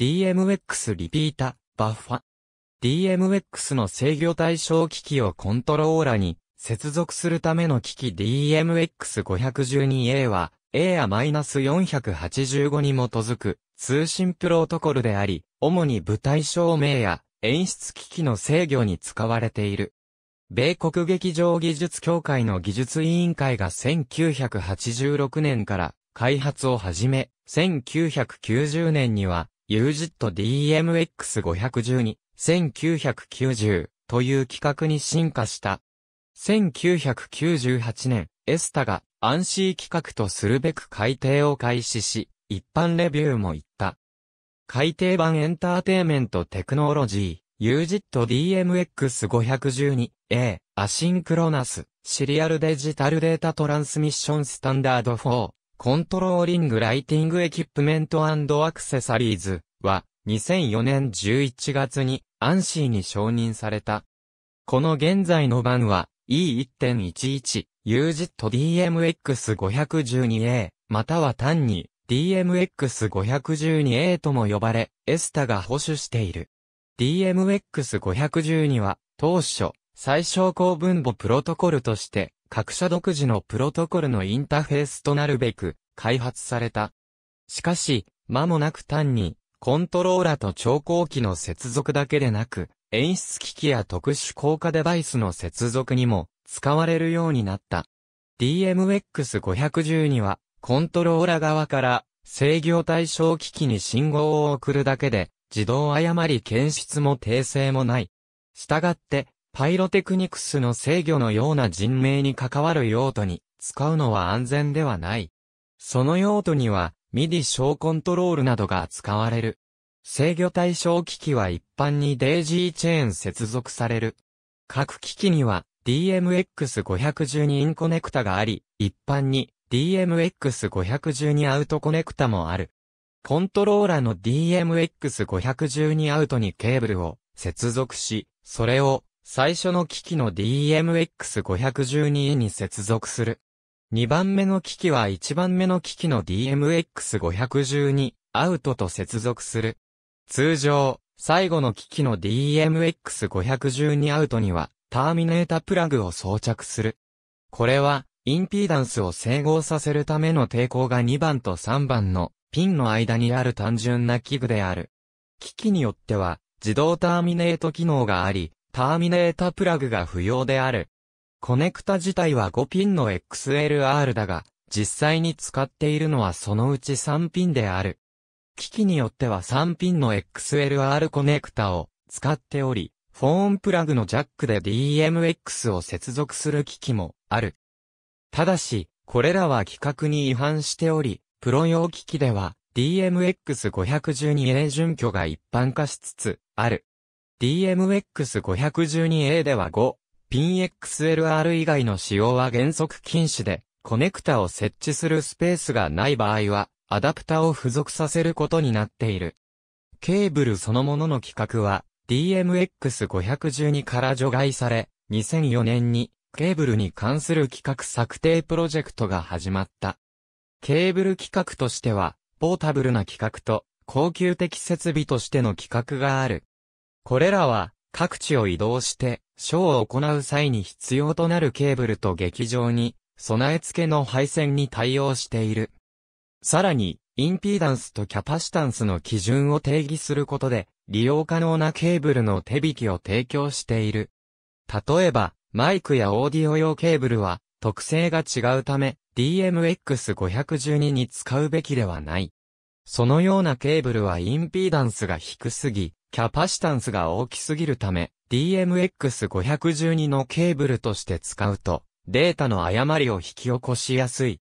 DMX リピータ、バッファ。DMX の制御対象機器をコントローラに接続するための機器 DMX512A は A や -485 に基づく通信プロトコルであり、主に舞台照明や演出機器の制御に使われている。米国劇場技術協会の技術委員会が1986年から開発を始め、1990年には UZDMX512、1990という企画に進化した。1998年、エスタがアンシー企画とするべく改定を開始し、一般レビューも行った。改定版エンターテイメントテクノロジー、UZDMX512A、アシンクロナス、シリアルデジタルデータトランスミッションスタンダード4、コントローリングライティングエキップメントアクセサリーズは2004年11月にアンシーに承認された。この現在の版は E1.11 u z i t d m x 5 1 2 a または単に DMX512A とも呼ばれ、エスタが保守している。DMX512 は、当初、最小公分母プロトコルとして、各社独自のプロトコルのインターフェースとなるべく開発された。しかし、間もなく単にコントローラと調光機の接続だけでなく、演出機器や特殊効果デバイスの接続にも使われるようになった。DMX510 には、コントローラ側から制御対象機器に信号を送るだけで、自動誤り検出も訂正もない。したがって、パイロテクニクスの制御のような人命に関わる用途に使うのは安全ではない。その用途には、ミディ小コントロールなどが使われる。制御対象機器は一般にデイジーチェーン接続される。各機器には DMX512 インコネクタがあり、一般に DMX512 アウトコネクタもある。コントローラの DMX512 アウトにケーブルを接続し、それを最初の機器の DMX512E に接続する。2番目の機器は1番目の機器の DMX512 アウトと接続する。通常、最後の機器の DMX512 アウトにはターミネータプラグを装着する。これは、インピーダンスを整合させるための抵抗が2番と3番のピンの間にある単純な器具である。機器によっては、自動ターミネート機能があり、ターミネータプラグが不要である。コネクタ自体は5ピンの XLR だが、実際に使っているのはそのうち3ピンである。機器によっては3ピンの XLR コネクタを使っており、フォーンプラグのジャックで DMX を接続する機器もある。ただし、これらは規格に違反しており、プロ用機器では DMX512A 準拠が一般化しつつある。DMX512A では5、ピン XLR 以外の使用は原則禁止で、コネクタを設置するスペースがない場合は、アダプタを付属させることになっている。ケーブルそのものの規格は、DMX512 から除外され、2004年にケーブルに関する規格策定プロジェクトが始まった。ケーブル規格としては、ポータブルな規格と、高級的設備としての規格がある。これらは、各地を移動して、ショーを行う際に必要となるケーブルと劇場に、備え付けの配線に対応している。さらに、インピーダンスとキャパシタンスの基準を定義することで、利用可能なケーブルの手引きを提供している。例えば、マイクやオーディオ用ケーブルは、特性が違うため、DMX512 に使うべきではない。そのようなケーブルはインピーダンスが低すぎ、キャパシタンスが大きすぎるため、DMX512 のケーブルとして使うと、データの誤りを引き起こしやすい。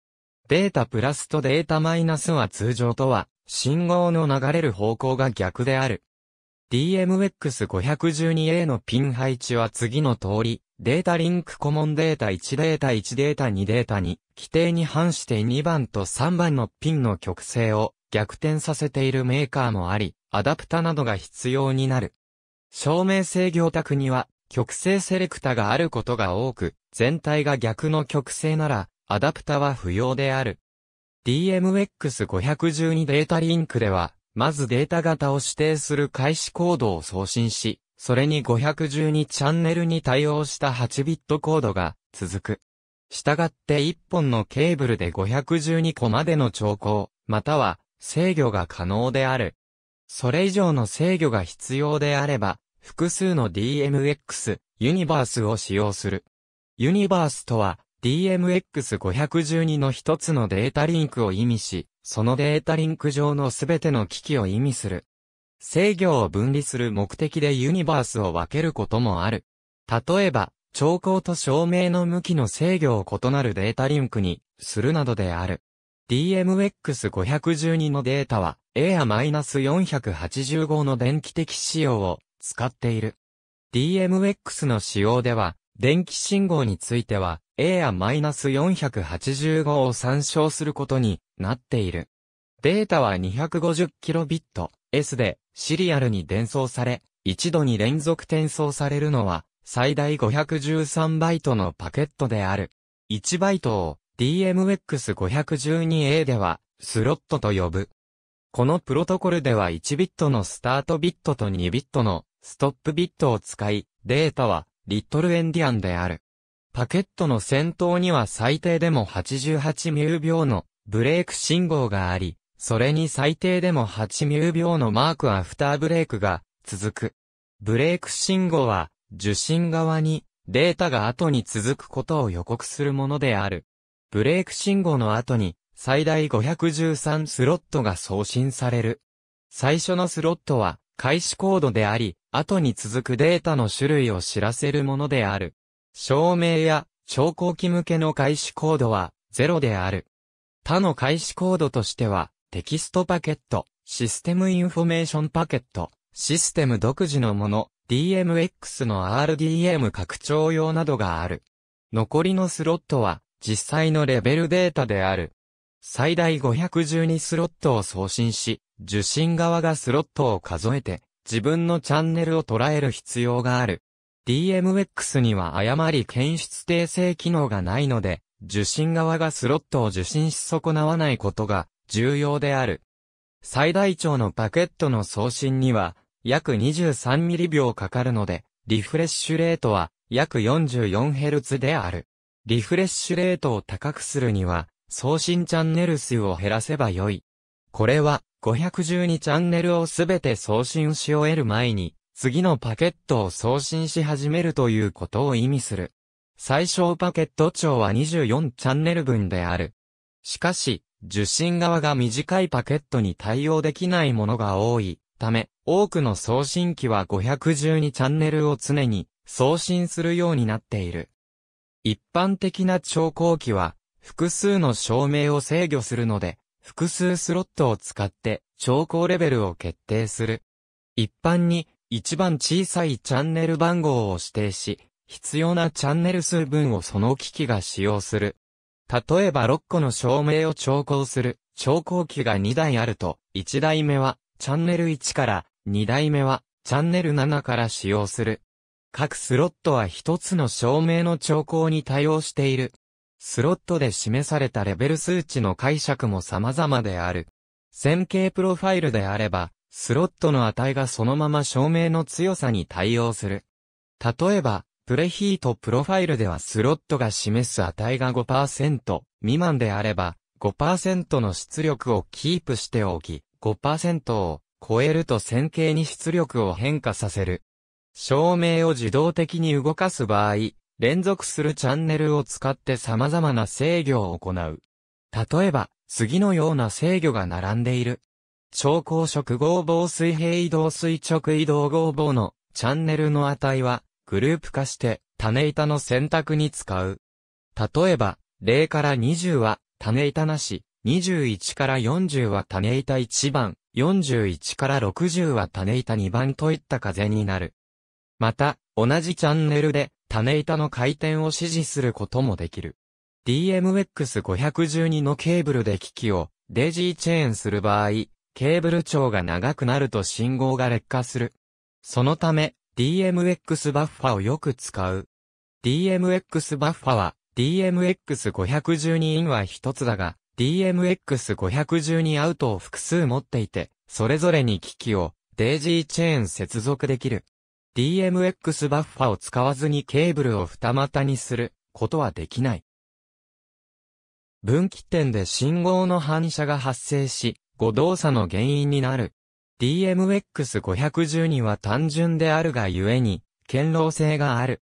データプラスとデータマイナスは通常とは、信号の流れる方向が逆である。DMX512A のピン配置は次の通り、データリンクコモンデータ1データ1データ2データ2、規定に反して2番と3番のピンの曲性を逆転させているメーカーもあり、アダプタなどが必要になる。照明制御宅には、曲性セレクタがあることが多く、全体が逆の曲性なら、アダプタは不要である。DMX512 データリンクでは、まずデータ型を指定する開始コードを送信し、それに512チャンネルに対応した8ビットコードが続く。したがって1本のケーブルで512個までの調光、または制御が可能である。それ以上の制御が必要であれば、複数の DMX、ユニバースを使用する。ユニバースとは、DMX512 の一つのデータリンクを意味し、そのデータリンク上のすべての機器を意味する。制御を分離する目的でユニバースを分けることもある。例えば、兆候と照明の向きの制御を異なるデータリンクにするなどである。DMX512 のデータは A や -485 の電気的仕様を使っている。DMX の仕様では、電気信号については A や -485 を参照することになっている。データは 250kbps でシリアルに伝送され、一度に連続転送されるのは、最大513バイトのパケットである。1バイトを DMX512A では、スロットと呼ぶ。このプロトコルでは1ビットのスタートビットと2ビットのストップビットを使い、データはリットルエンディアンである。パケットの先頭には最低でも88ミュー秒のブレーク信号があり、それに最低でも8ミュー秒のマークアフターブレイクが続く。ブレイク信号は受信側にデータが後に続くことを予告するものである。ブレイク信号の後に最大513スロットが送信される。最初のスロットは開始コードであり、後に続くデータの種類を知らせるものである。証明や調光器向けの開始コードは0である。他の開始コードとしては、テキストパケット、システムインフォメーションパケット、システム独自のもの、DMX の RDM 拡張用などがある。残りのスロットは、実際のレベルデータである。最大512スロットを送信し、受信側がスロットを数えて、自分のチャンネルを捉える必要がある。DMX には誤り検出訂正機能がないので、受信側がスロットを受信し損なわないことが重要である。最大長のパケットの送信には約23ミリ秒かかるので、リフレッシュレートは約 44Hz である。リフレッシュレートを高くするには、送信チャンネル数を減らせばよい。これは、512チャンネルをすべて送信し終える前に、次のパケットを送信し始めるということを意味する。最小パケット長は24チャンネル分である。しかし、受信側が短いパケットに対応できないものが多いため、多くの送信機は512チャンネルを常に送信するようになっている。一般的な調光機は、複数の照明を制御するので、複数スロットを使って調光レベルを決定する。一般に一番小さいチャンネル番号を指定し、必要なチャンネル数分をその機器が使用する。例えば6個の照明を調光する、調光器が2台あると、1台目は、チャンネル1から、2台目は、チャンネル7から使用する。各スロットは1つの照明の調光に対応している。スロットで示されたレベル数値の解釈も様々である。線形プロファイルであれば、スロットの値がそのまま照明の強さに対応する。例えば、プレヒートプロファイルではスロットが示す値が5%未満であれば、5%の出力をキープしておき、5%を超えると線形に出力を変化させる。照明を自動的に動かす場合、連続するチャンネルを使って様々な制御を行う。例えば、次のような制御が並んでいる。超高速合棒水平移動垂直移動合棒のチャンネルの値はグループ化して、種板の選択に使う。例えば、0から20は、種板なし、21から40は種板1番、41から60は種板2番といった風になる。また、同じチャンネルで、種板の回転を指示することもできる。DMX512 のケーブルで機器をデジーチェーンする場合、ケーブル長が長くなると信号が劣化する。そのため、DMX バッファをよく使う。DMX バッファは DMX512 インは一つだが、DMX512 アウトを複数持っていて、それぞれに機器をデイジーチェーン接続できる。DMX バッファを使わずにケーブルを二股にすることはできない。分岐点で信号の反射が発生し、誤動作の原因になる DMX510 には単純であるがゆえに、堅牢性がある。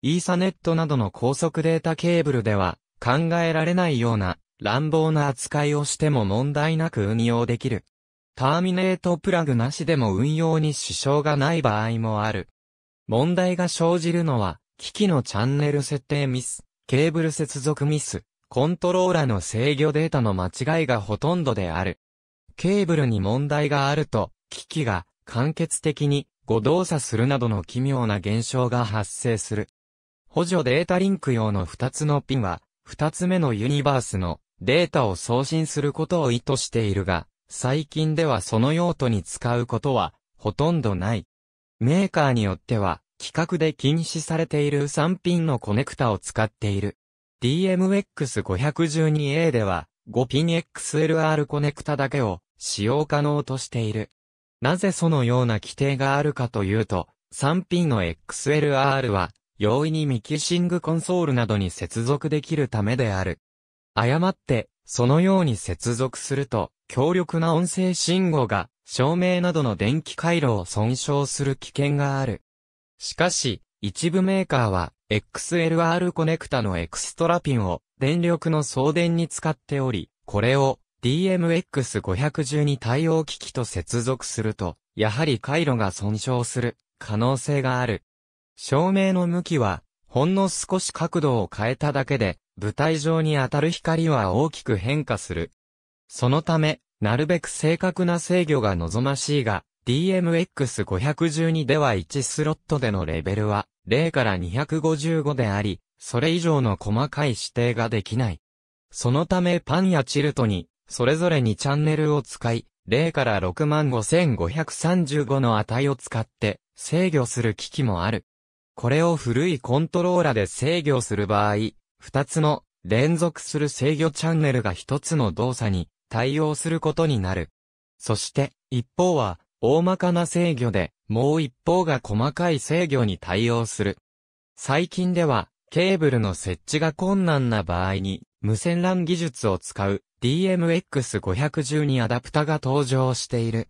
イーサネットなどの高速データケーブルでは、考えられないような乱暴な扱いをしても問題なく運用できる。ターミネートプラグなしでも運用に支障がない場合もある。問題が生じるのは、機器のチャンネル設定ミス、ケーブル接続ミス、コントローラの制御データの間違いがほとんどである。ケーブルに問題があると、機器が間欠的に誤動作するなどの奇妙な現象が発生する。補助データリンク用の2つのピンは、2つ目のユニバースのデータを送信することを意図しているが、最近ではその用途に使うことはほとんどない。メーカーによっては、規格で禁止されている3ピンのコネクタを使っている。DMX512A では、5ピン XLR コネクタだけを使用可能としている。なぜそのような規定があるかというと、3ピンの XLR は容易にミキシングコンソールなどに接続できるためである。誤って、そのように接続すると、強力な音声信号が、照明などの電気回路を損傷する危険がある。しかし、一部メーカーは、XLR コネクタのエクストラピンを、電力の送電に使っており、これを d m x 5 1 2対応機器と接続すると、やはり回路が損傷する可能性がある。照明の向きは、ほんの少し角度を変えただけで、舞台上に当たる光は大きく変化する。そのため、なるべく正確な制御が望ましいが、DMX512 では1スロットでのレベルは0から255であり、それ以上の細かい指定ができない。そのためパンやチルトに、それぞれにチャンネルを使い、0から65535の値を使って制御する機器もある。これを古いコントローラで制御する場合、2つの連続する制御チャンネルが1つの動作に対応することになる。そして一方は大まかな制御でもう一方が細かい制御に対応する。最近ではケーブルの設置が困難な場合に、無線 LAN 技術を使う DMX512 アダプタが登場している。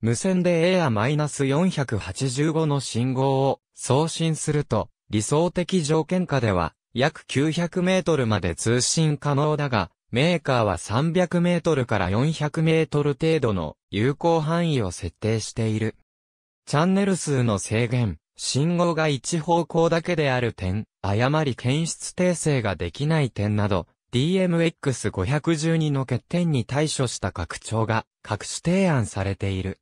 無線で a i 4 8 5の信号を送信すると、理想的条件下では約900メートルまで通信可能だが、メーカーは300メートルから400メートル程度の有効範囲を設定している。チャンネル数の制限、信号が一方向だけである点、誤り検出訂正ができない点など、DMX512 の欠点に対処した拡張が各種提案されている。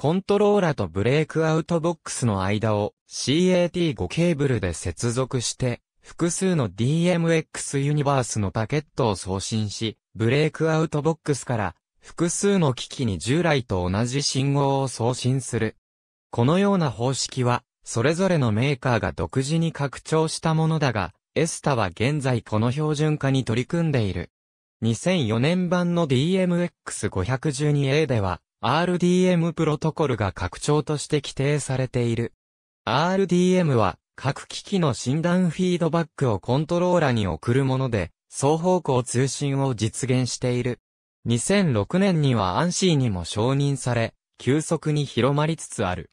コントローラとブレイクアウトボックスの間を CAT5 ケーブルで接続して、複数の DMX ユニバースのパケットを送信し、ブレイクアウトボックスから複数の機器に従来と同じ信号を送信する。このような方式はそれぞれのメーカーが独自に拡張したものだが、エスタは現在この標準化に取り組んでいる。2004年版の DMX512A では、RDM プロトコルが拡張として規定されている。RDM は、各機器の診断フィードバックをコントローラに送るもので、双方向通信を実現している。2006年には ANSI にも承認され、急速に広まりつつある。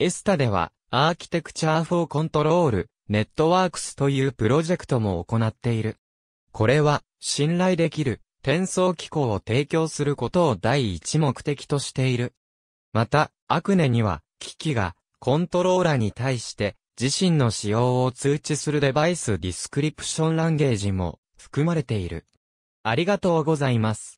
エスタでは、アーキテクチャー・フォー・コントロール、ネットワークスというプロジェクトも行っている。これは、信頼できる、転送機構を提供することを第一目的としている。また、アクネには、機器が、コントローラに対して、自身の使用を通知するデバイスディスクリプションランゲージも、含まれている。ありがとうございます。